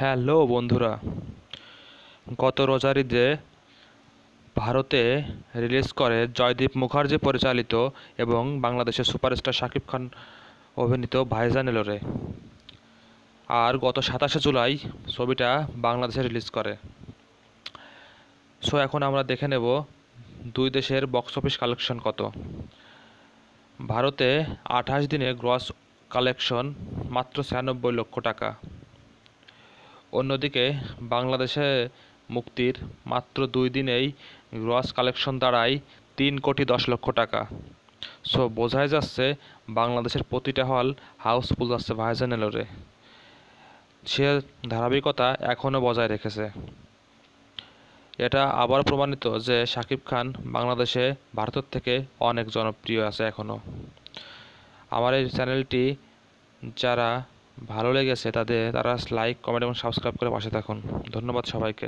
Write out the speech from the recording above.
hello বন্ধুরা গত রোজার ঈদে ভারতে রিলিজ করে জয়দীপ মুখার্জি পরিচালিত এবং বাংলাদেশের সুপারস্টার শাকিব খান অভিনীত ভাইজান এলোরে আর গত সাতাশে জুলাই ছবিটা বাংলাদেশে রিলিজ করে সো এখন আমরা দেখে নেব দুই দেশের বক্স অফিস কালেকশন কত ভারতে আঠাশ দিনে গ্রস কালেকশন মাত্র ছিয়ানব্বই লক্ষ টাকা অন্যদিকে বাংলাদেশে মুক্তির মাত্র দুই দিনেই গ্রস কালেকশন দাঁড়ায় তিন কোটি দশ লক্ষ টাকা সো বোঝাই যাচ্ছে বাংলাদেশের প্রতিটা হল হাউসফুল যাচ্ছে ভাইজানেলোরে সে ধারাবাহিকতা এখনও বজায় রেখেছে এটা আবার প্রমাণিত যে শাকিব খান বাংলাদেশে ভারতের থেকে অনেক জনপ্রিয় আছে এখনও আমার এই চ্যানেলটি যারা ভালো লেগেছে তাদের তারা লাইক কমেন্ট এবং সাবস্ক্রাইব করে পাশে থাকুন ধন্যবাদ সবাইকে